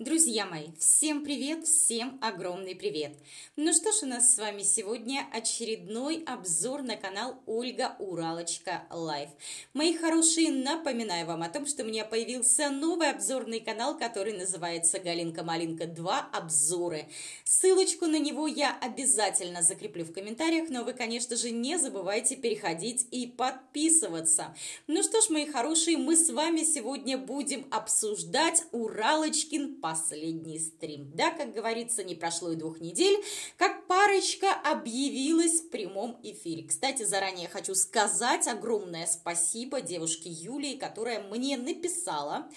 Друзья мои, всем привет, всем огромный привет! Ну что ж, у нас с вами сегодня очередной обзор на канал Ольга Уралочка Лайф. Мои хорошие, напоминаю вам о том, что у меня появился новый обзорный канал, который называется Галинка Малинка 2 обзоры. Ссылочку на него я обязательно закреплю в комментариях, но вы, конечно же, не забывайте переходить и подписываться. Ну что ж, мои хорошие, мы с вами сегодня будем обсуждать Уралочкин последний стрим. Да, как говорится, не прошло и двух недель, как парочка объявилась в прямом эфире. Кстати, заранее хочу сказать огромное спасибо девушке Юлии, которая мне написала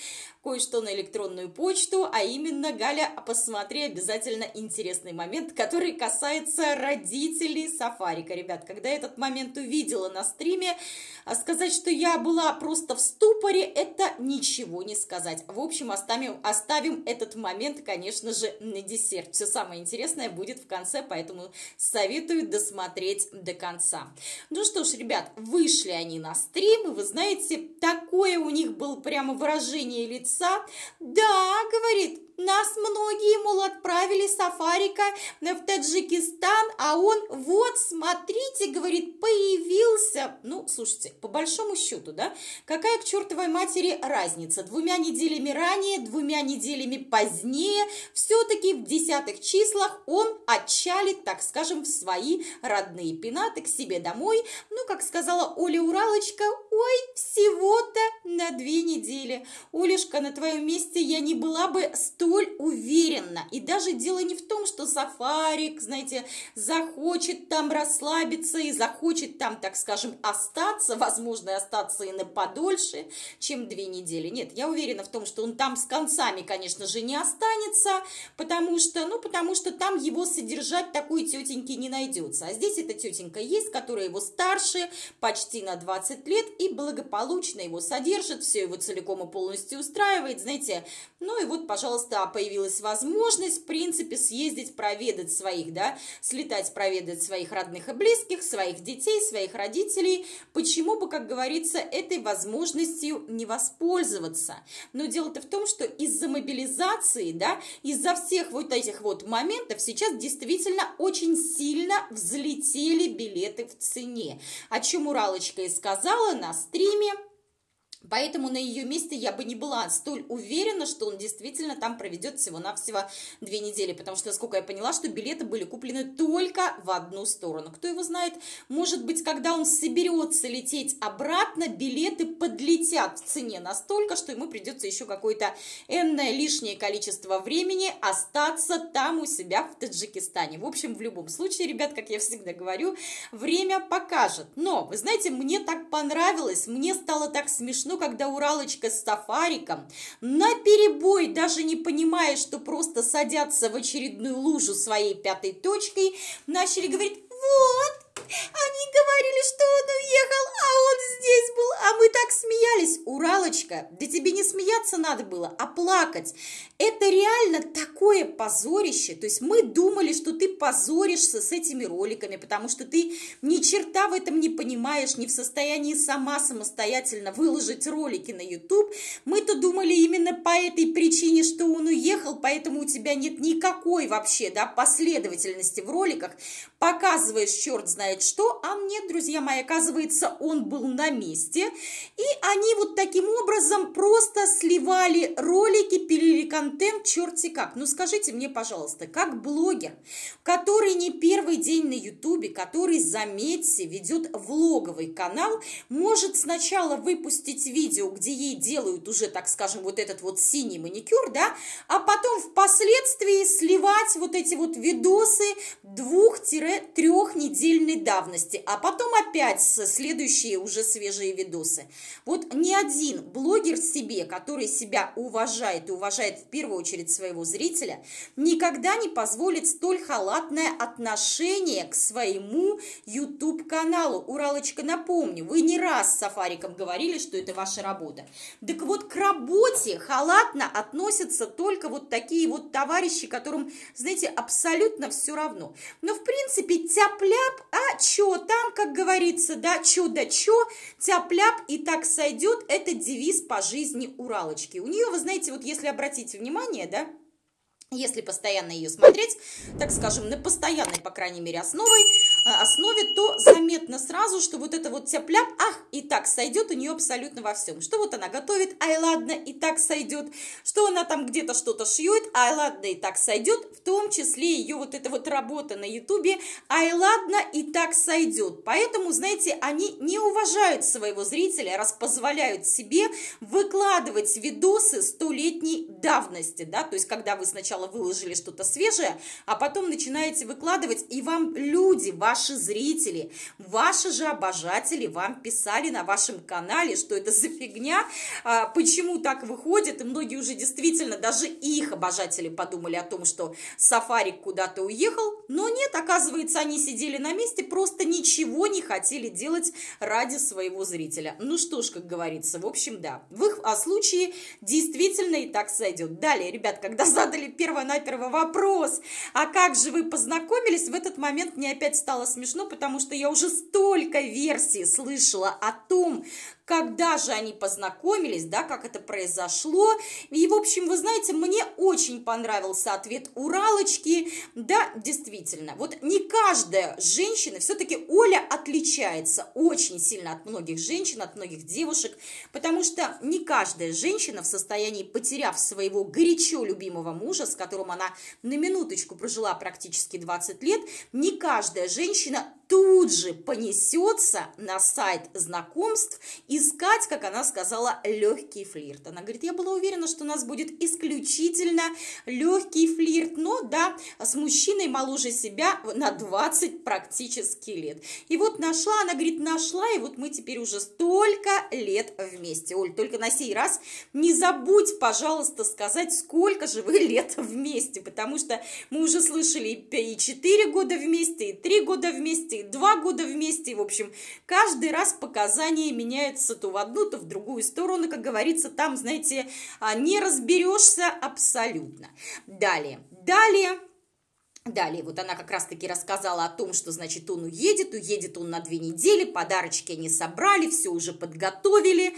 кое-что на электронную почту, а именно, Галя, посмотри обязательно интересный момент, который касается родителей Сафарика. Ребят, когда я этот момент увидела на стриме, а сказать, что я была просто в ступоре, это ничего не сказать. В общем, оставим, оставим этот момент, конечно же, на десерт. Все самое интересное будет в конце, поэтому советую досмотреть до конца. Ну что ж, ребят, вышли они на стрим, и вы знаете, такое у них было прямо выражение лица, улыбнулся. «Да», — говорит, нас многие, мол, отправили с Афарика в Таджикистан, а он вот, смотрите, говорит, появился. Ну, слушайте, по большому счету, да, какая к чертовой матери разница? Двумя неделями ранее, двумя неделями позднее, все-таки в десятых числах он отчалит, так скажем, в свои родные пенаты к себе домой. Ну, как сказала Оля Уралочка, ой, всего-то на две недели. Олешка, на твоем месте я не была бы столько столь уверенно. И даже дело не в том, что Сафарик, знаете, захочет там расслабиться и захочет там, так скажем, остаться, возможно, остаться и на подольше, чем две недели. Нет, я уверена в том, что он там с концами, конечно же, не останется, потому что, ну, потому что там его содержать такой тетеньки не найдется. А здесь эта тетенька есть, которая его старше почти на 20 лет и благополучно его содержит, все его целиком и полностью устраивает, знаете, ну и вот, пожалуйста, просто появилась возможность, в принципе, съездить, проведать своих, да, слетать, проведать своих родных и близких, своих детей, своих родителей. Почему бы, как говорится, этой возможностью не воспользоваться? Но дело-то в том, что из-за мобилизации, да, из-за всех вот этих вот моментов сейчас действительно очень сильно взлетели билеты в цене. О чем Уралочка и сказала на стриме. Поэтому на ее месте я бы не была столь уверена, что он действительно там проведет всего-навсего две недели, потому что, насколько я поняла, что билеты были куплены только в одну сторону. Кто его знает, может быть, когда он соберется лететь обратно, билеты подлетят в цене настолько, что ему придется еще какое-то энное лишнее количество времени остаться там у себя в Таджикистане. В общем, в любом случае, ребят, как я всегда говорю, время покажет. Но, вы знаете, мне так понравилось, мне стало так смешно, смешно, когда Уралочка с сафариком на перебой, даже не понимая, что просто садятся в очередную лужу своей пятой точкой, начали говорить «Вот, они говорили, что он уехал, а он здесь был. А мы так смеялись. Уралочка, да тебе не смеяться надо было, а плакать. Это реально такое позорище. То есть мы думали, что ты позоришься с этими роликами, потому что ты ни черта в этом не понимаешь, не в состоянии сама самостоятельно выложить ролики на YouTube. Мы-то думали именно по этой причине, что он уехал, поэтому у тебя нет никакой вообще да, последовательности в роликах. Показываешь черт знает знает что, а нет, друзья мои, оказывается, он был на месте. И они вот таким образом просто сливали ролики, пилили контент, черти как. Ну скажите мне, пожалуйста, как блогер, который не первый день на ютубе, который, заметьте, ведет влоговый канал, может сначала выпустить видео, где ей делают уже, так скажем, вот этот вот синий маникюр, да, а потом впоследствии сливать вот эти вот видосы двух-трехнедельной давности, а потом опять следующие уже свежие видосы. Вот ни один блогер себе, который себя уважает и уважает в первую очередь своего зрителя, никогда не позволит столь халатное отношение к своему YouTube-каналу. Уралочка, напомню, вы не раз с Сафариком говорили, что это ваша работа. Так вот, к работе халатно относятся только вот такие вот товарищи, которым, знаете, абсолютно все равно. Но, в принципе, тяп-ляп, а чё, там, как говорится, да, чё да чё, тяп-ляп и так сойдет, это девиз по жизни Уралочки. У нее, вы знаете, вот если обратите внимание, да, если постоянно ее смотреть, так скажем, на постоянной, по крайней мере, основой, Э, основе, то заметно сразу, что вот это вот тяп-ляп, ах, и так сойдет у нее абсолютно во всем. Что вот она готовит, ай, ладно, и так сойдет. Что она там где-то что-то шьет, ай, ладно, и так сойдет. В том числе ее вот эта вот работа на ютубе, ай, ладно, и так сойдет. Поэтому, знаете, они не уважают своего зрителя, раз позволяют себе выкладывать видосы столетней давности, да, то есть когда вы сначала выложили что-то свежее, а потом начинаете выкладывать, и вам люди, вам ваши зрители, ваши же обожатели вам писали на вашем канале, что это за фигня, а, почему так выходит, и многие уже действительно, даже их обожатели подумали о том, что сафарик куда-то уехал, но нет, оказывается, они сидели на месте, просто ничего не хотели делать ради своего зрителя. Ну что ж, как говорится, в общем, да, в их а, случае действительно и так сойдет. Далее, ребят, когда задали перво-наперво вопрос, а как же вы познакомились, в этот момент мне опять стало стало смешно, потому что я уже столько версий слышала о том, когда же они познакомились, да, как это произошло. И, в общем, вы знаете, мне очень понравился ответ Уралочки. Да, действительно, вот не каждая женщина, все-таки Оля отличается очень сильно от многих женщин, от многих девушек, потому что не каждая женщина в состоянии, потеряв своего горячо любимого мужа, с которым она на минуточку прожила практически 20 лет, не каждая женщина тут же понесется на сайт знакомств искать, как она сказала, легкий флирт. Она говорит, я была уверена, что у нас будет исключительно легкий флирт, но да, с мужчиной моложе себя на 20 практически лет. И вот нашла, она говорит, нашла, и вот мы теперь уже столько лет вместе. Оль, только на сей раз не забудь, пожалуйста, сказать, сколько же вы лет вместе, потому что мы уже слышали и 4 года вместе, и 3 года вместе, вместе, два года вместе, в общем, каждый раз показания меняются то в одну, то в другую сторону, как говорится, там, знаете, а, не разберешься абсолютно. Далее, далее Далее, вот она как раз-таки рассказала о том, что, значит, он уедет, уедет он на две недели, подарочки они собрали, все уже подготовили.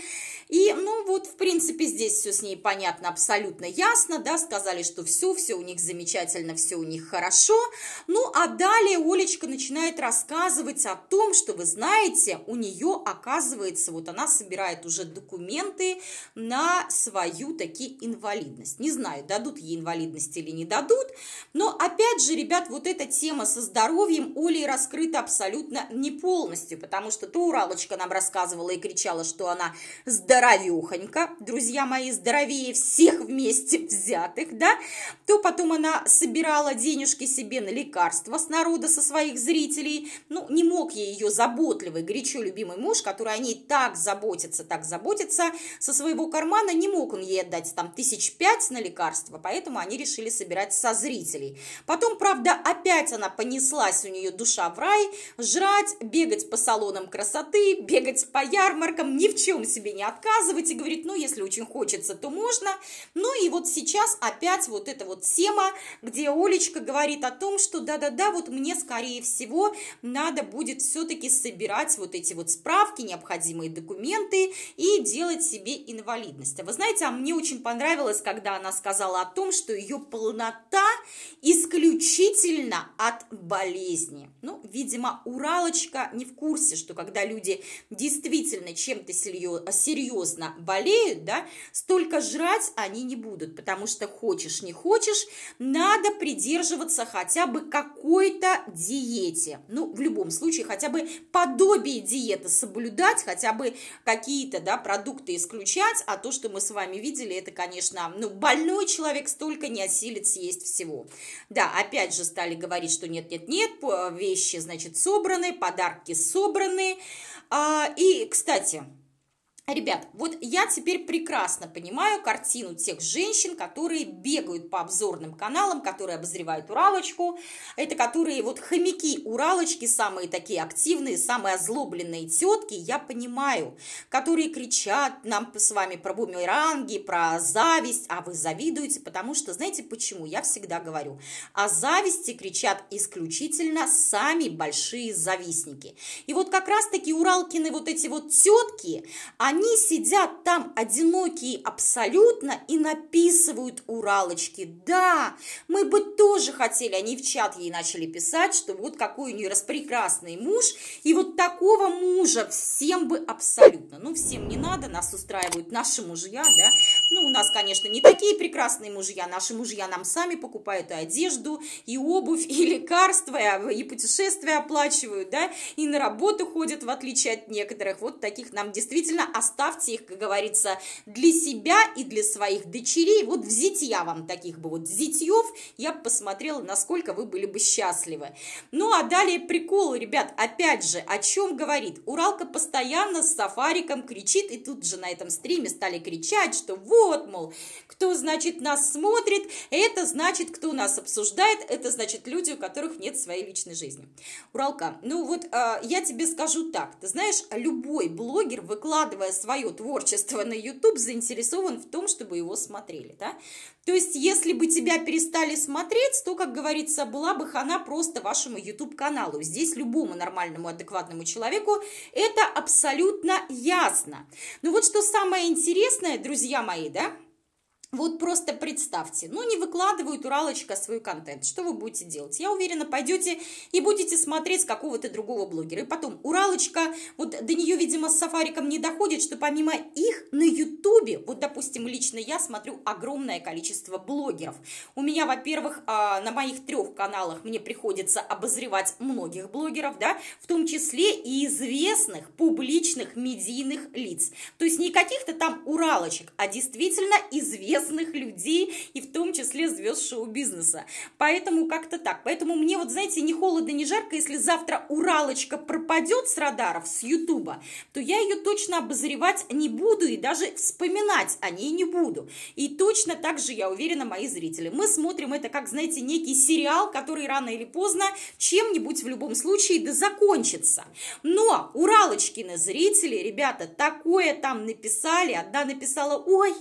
И, ну, вот, в принципе, здесь все с ней понятно, абсолютно ясно, да, сказали, что все, все у них замечательно, все у них хорошо. Ну, а далее Олечка начинает рассказывать о том, что, вы знаете, у нее, оказывается, вот она собирает уже документы на свою таки инвалидность. Не знаю, дадут ей инвалидность или не дадут, но, опять же, ребят, вот эта тема со здоровьем Олей раскрыта абсолютно не полностью, потому что то Уралочка нам рассказывала и кричала, что она здоровехонька, друзья мои, здоровее всех вместе взятых, да, то потом она собирала денежки себе на лекарства с народа, со своих зрителей, ну, не мог ей ее заботливый, горячо любимый муж, который о ней так заботится, так заботится, со своего кармана не мог он ей отдать там тысяч пять на лекарства, поэтому они решили собирать со зрителей. Потом правда, опять она понеслась, у нее душа в рай, жрать, бегать по салонам красоты, бегать по ярмаркам, ни в чем себе не отказывать и говорит, ну, если очень хочется, то можно. Ну и вот сейчас опять вот эта вот тема, где Олечка говорит о том, что да-да-да, вот мне, скорее всего, надо будет все-таки собирать вот эти вот справки, необходимые документы и делать себе инвалидность. А вы знаете, а мне очень понравилось, когда она сказала о том, что ее полнота исключительно исключительно от болезни. Ну, видимо, Уралочка не в курсе, что когда люди действительно чем-то серьезно болеют, да, столько жрать они не будут, потому что хочешь, не хочешь, надо придерживаться хотя бы какой-то диете. Ну, в любом случае, хотя бы подобие диеты соблюдать, хотя бы какие-то, да, продукты исключать, а то, что мы с вами видели, это, конечно, ну, больной человек столько не осилит съесть всего. Да, опять опять же стали говорить, что нет-нет-нет, э, вещи, значит, собраны, подарки собраны. А, и, кстати, Ребят, вот я теперь прекрасно понимаю картину тех женщин, которые бегают по обзорным каналам, которые обозревают Уралочку. Это которые вот хомяки Уралочки, самые такие активные, самые озлобленные тетки, я понимаю, которые кричат нам с вами про бумеранги, про зависть, а вы завидуете, потому что, знаете почему, я всегда говорю, о зависти кричат исключительно сами большие завистники. И вот как раз-таки Уралкины вот эти вот тетки, они они сидят там одинокие абсолютно и написывают уралочки. Да, мы бы тоже хотели, они в чат ей начали писать, что вот какой у нее распрекрасный муж, и вот такого мужа всем бы абсолютно. Ну, всем не надо, нас устраивают наши мужья, да, ну, у нас, конечно, не такие прекрасные мужья. Наши мужья нам сами покупают и одежду, и обувь, и лекарства, и путешествия оплачивают, да, и на работу ходят, в отличие от некоторых. Вот таких нам действительно оставьте их, как говорится, для себя и для своих дочерей. Вот в зитья вам таких бы, вот зитьев, я бы посмотрела, насколько вы были бы счастливы. Ну, а далее прикол, ребят, опять же, о чем говорит? Уралка постоянно с сафариком кричит, и тут же на этом стриме стали кричать, что вот вот, мол, кто, значит, нас смотрит, это значит, кто нас обсуждает, это значит люди, у которых нет своей личной жизни. Уралка, ну вот э, я тебе скажу так, ты знаешь, любой блогер, выкладывая свое творчество на YouTube, заинтересован в том, чтобы его смотрели, да? То есть, если бы тебя перестали смотреть, то, как говорится, была бы хана просто вашему YouTube-каналу. Здесь любому нормальному, адекватному человеку это абсолютно ясно. Но ну вот что самое интересное, друзья мои, да, вот просто представьте, ну не выкладывают Уралочка свой контент, что вы будете делать? Я уверена, пойдете и будете смотреть какого-то другого блогера. И потом, Уралочка, вот до нее, видимо, с сафариком не доходит, что помимо их на Ютубе, вот, допустим, лично я смотрю огромное количество блогеров. У меня, во-первых, а, на моих трех каналах мне приходится обозревать многих блогеров, да, в том числе и известных публичных медийных лиц. То есть не каких-то там Уралочек, а действительно известных известных людей, и в том числе звезд шоу-бизнеса. Поэтому как-то так. Поэтому мне вот, знаете, не холодно, не жарко, если завтра Уралочка пропадет с радаров, с Ютуба, то я ее точно обозревать не буду и даже вспоминать о ней не буду. И точно так же, я уверена, мои зрители. Мы смотрим это как, знаете, некий сериал, который рано или поздно чем-нибудь в любом случае да закончится. Но Уралочкины зрители, ребята, такое там написали. Одна написала, ой,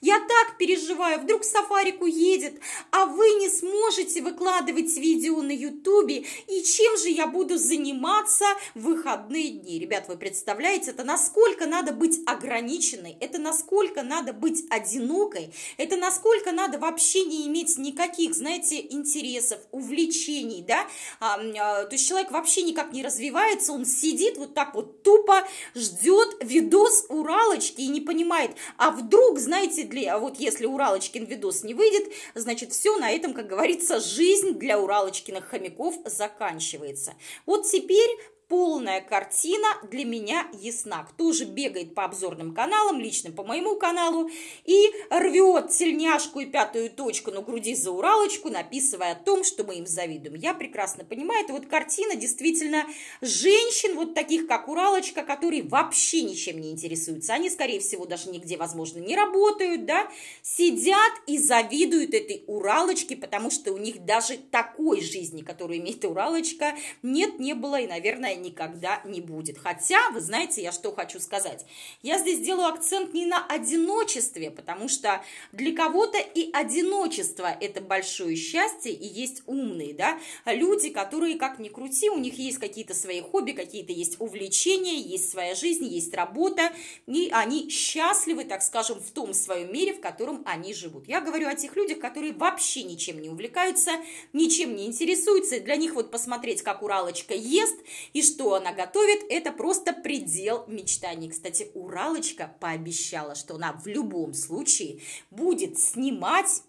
я так переживаю переживаю, вдруг Сафарику едет, а вы не сможете выкладывать видео на Ютубе, и чем же я буду заниматься в выходные дни? Ребят, вы представляете, это насколько надо быть ограниченной, это насколько надо быть одинокой, это насколько надо вообще не иметь никаких, знаете, интересов, увлечений, да, а, а, то есть человек вообще никак не развивается, он сидит вот так вот тупо, ждет видос Уралочки и не понимает, а вдруг, знаете, для, вот если если Уралочкин видос не выйдет, значит, все на этом, как говорится, жизнь для Уралочкиных хомяков заканчивается. Вот теперь полная картина для меня ясна. Кто же бегает по обзорным каналам, лично по моему каналу, и рвет тельняшку и пятую точку на груди за Уралочку, написывая о том, что мы им завидуем. Я прекрасно понимаю, это вот картина действительно женщин, вот таких, как Уралочка, которые вообще ничем не интересуются. Они, скорее всего, даже нигде, возможно, не работают, да, сидят и завидуют этой Уралочке, потому что у них даже такой жизни, которую имеет Уралочка, нет, не было и, наверное, никогда не будет. Хотя, вы знаете, я что хочу сказать. Я здесь делаю акцент не на одиночестве, потому что для кого-то и одиночество – это большое счастье, и есть умные, да, люди, которые, как ни крути, у них есть какие-то свои хобби, какие-то есть увлечения, есть своя жизнь, есть работа, и они счастливы, так скажем, в том своем мире, в котором они живут. Я говорю о тех людях, которые вообще ничем не увлекаются, ничем не интересуются, для них вот посмотреть, как Уралочка ест, и что она готовит, это просто предел мечтаний. Кстати, Уралочка пообещала, что она в любом случае будет снимать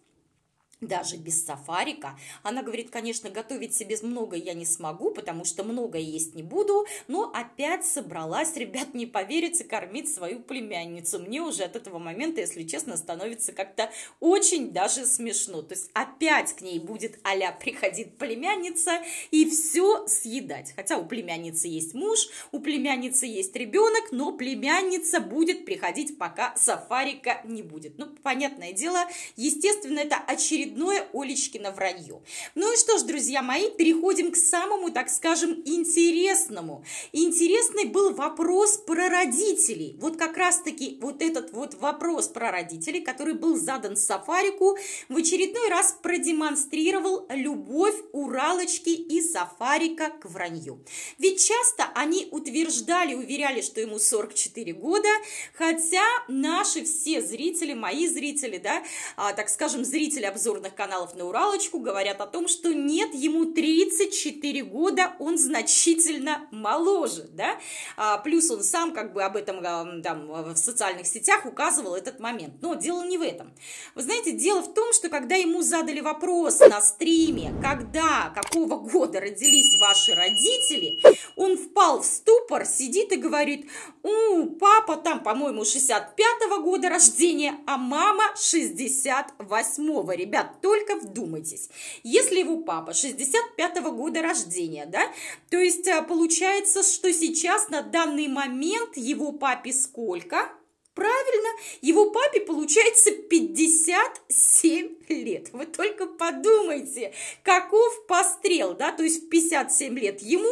даже без сафарика. Она говорит, конечно, готовить себе много я не смогу, потому что много есть не буду, но опять собралась, ребят, не поверите, кормить свою племянницу. Мне уже от этого момента, если честно, становится как-то очень даже смешно. То есть опять к ней будет а приходит племянница и все съедать. Хотя у племянницы есть муж, у племянницы есть ребенок, но племянница будет приходить, пока сафарика не будет. Ну, понятное дело, естественно, это очередной очередное Олечкино вранье. Ну и что ж, друзья мои, переходим к самому, так скажем, интересному. Интересный был вопрос про родителей. Вот как раз-таки вот этот вот вопрос про родителей, который был задан Сафарику, в очередной раз продемонстрировал любовь Уралочки и Сафарика к вранью. Ведь часто они утверждали, уверяли, что ему 44 года, хотя наши все зрители, мои зрители, да, а, так скажем, зрители обзор культурных каналов на Уралочку говорят о том, что нет, ему 34 года, он значительно моложе, да, а, плюс он сам как бы об этом а, там, в социальных сетях указывал этот момент, но дело не в этом. Вы знаете, дело в том, что когда ему задали вопрос на стриме, когда, какого года родились ваши родители, он впал в ступор, сидит и говорит, у, папа там, по-моему, 65-го года рождения, а мама 68-го. Ребят, только вдумайтесь, если его папа 65 -го года рождения, да, то есть э, получается, что сейчас на данный момент его папе сколько? Правильно, его папе получается 57 лет. Вы только подумайте, каков пострел, да, то есть 57 лет ему,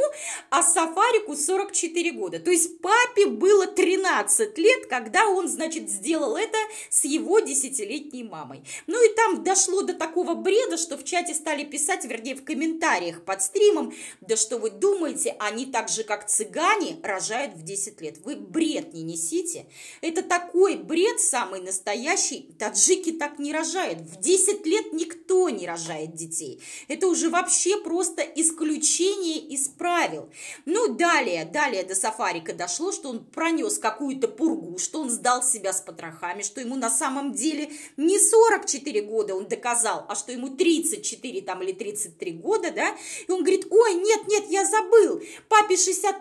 а Сафарику 44 года. То есть папе было 13 лет, когда он, значит, сделал это с его десятилетней мамой. Ну и там дошло до такого бреда, что в чате стали писать, вернее, в комментариях под стримом, да что вы думаете, они так же, как цыгане, рожают в 10 лет. Вы бред не несите. Это такой бред самый настоящий. Таджики так не рожают. В 10 70 лет никто не рожает детей. Это уже вообще просто исключение из правил. Ну, далее, далее до Сафарика дошло, что он пронес какую-то пургу, что он сдал себя с потрохами, что ему на самом деле не 44 года он доказал, а что ему 34 там или 33 года, да, и он говорит, ой, нет, нет, я забыл, папе 65,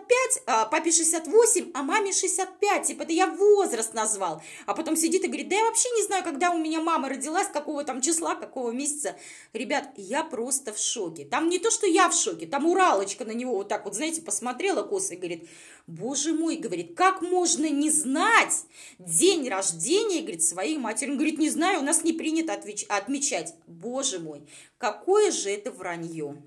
а, папе 68, а маме 65, типа, это я возраст назвал, а потом сидит и говорит, да я вообще не знаю, когда у меня мама родилась, какого там числа, числа, какого месяца. Ребят, я просто в шоке. Там не то, что я в шоке, там Уралочка на него вот так вот, знаете, посмотрела косо и говорит, боже мой, говорит, как можно не знать день рождения, говорит, своей матери. Он говорит, не знаю, у нас не принято отмечать. Боже мой, какое же это вранье.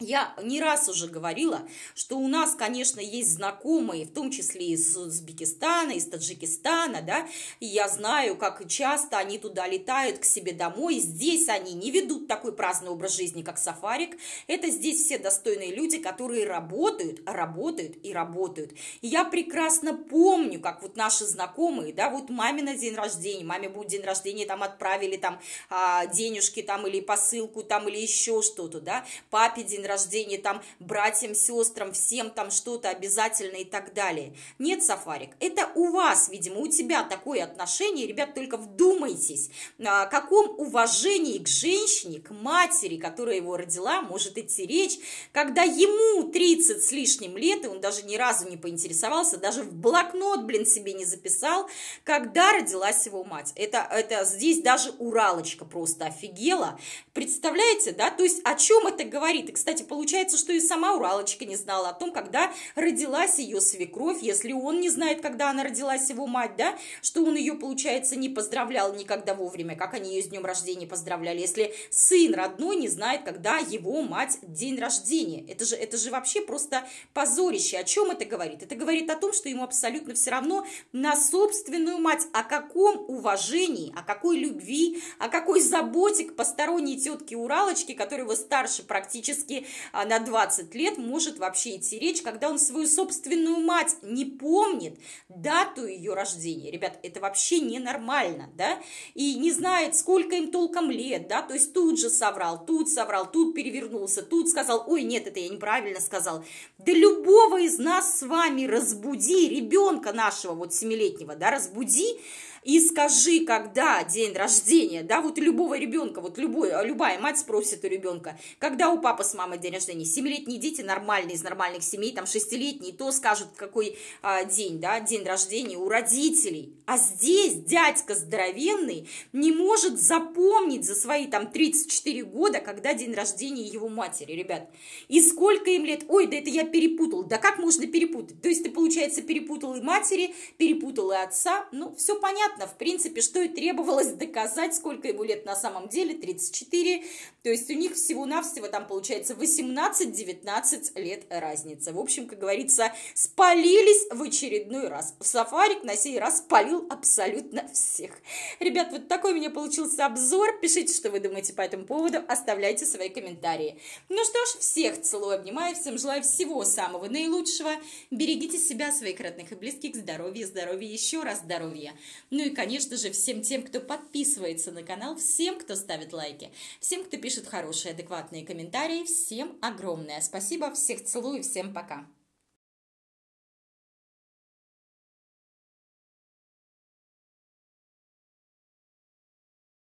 Я не раз уже говорила, что у нас, конечно, есть знакомые, в том числе из Узбекистана, из Таджикистана, да, и я знаю, как часто они туда летают к себе домой, здесь они не ведут такой праздный образ жизни, как сафарик, это здесь все достойные люди, которые работают, работают и работают. И я прекрасно помню, как вот наши знакомые, да, вот маме на день рождения, маме будет день рождения, там отправили там а, денежки там или посылку там или еще что-то, да, папе день день рождения, там, братьям, сестрам, всем там что-то обязательно и так далее. Нет, Сафарик, это у вас, видимо, у тебя такое отношение, ребят, только вдумайтесь, а, о каком уважении к женщине, к матери, которая его родила, может идти речь, когда ему 30 с лишним лет, и он даже ни разу не поинтересовался, даже в блокнот, блин, себе не записал, когда родилась его мать. Это, это здесь даже уралочка просто офигела. Представляете, да? То есть о чем это говорит? И, кстати, кстати, получается, что и сама Уралочка не знала о том, когда родилась ее свекровь, если он не знает, когда она родилась, его мать, да, что он ее, получается, не поздравлял никогда вовремя, как они ее с днем рождения поздравляли, если сын родной не знает, когда его мать день рождения. Это же, это же вообще просто позорище. О чем это говорит? Это говорит о том, что ему абсолютно все равно на собственную мать, о каком уважении, о какой любви, о какой заботе к посторонней тетке Уралочки, которой его старше практически а, на 20 лет может вообще идти речь, когда он свою собственную мать не помнит дату ее рождения. Ребят, это вообще ненормально, да? И не знает, сколько им толком лет, да? То есть тут же соврал, тут соврал, тут перевернулся, тут сказал, ой, нет, это я неправильно сказал. Да любого из нас с вами разбуди, ребенка нашего вот семилетнего, да, разбуди, и скажи, когда день рождения, да, вот любого ребенка, вот любой, а, любая мать спросит у ребенка, когда у папы с мамой день рождения, семилетние дети нормальные, из нормальных семей, там, шестилетние, то скажут, какой а, день, да, день рождения у родителей, а здесь дядька здоровенный не может запомнить за свои, там, 34 года, когда день рождения его матери, ребят, и сколько им лет, ой, да это я перепутал, да как можно перепутать, то есть ты, получается, перепутал и матери, перепутал и отца, ну, все понятно, понятно, в принципе, что и требовалось доказать, сколько ему лет на самом деле, 34. То есть у них всего-навсего там получается 18-19 лет разница. В общем, как говорится, спалились в очередной раз. В сафарик на сей раз спалил абсолютно всех. Ребят, вот такой у меня получился обзор. Пишите, что вы думаете по этому поводу, оставляйте свои комментарии. Ну что ж, всех целую, обнимаю, всем желаю всего самого наилучшего. Берегите себя, своих родных и близких, здоровья, здоровья, еще раз здоровья. Ну ну и, конечно же, всем тем, кто подписывается на канал, всем, кто ставит лайки, всем, кто пишет хорошие, адекватные комментарии, всем огромное спасибо, всех целую, всем пока!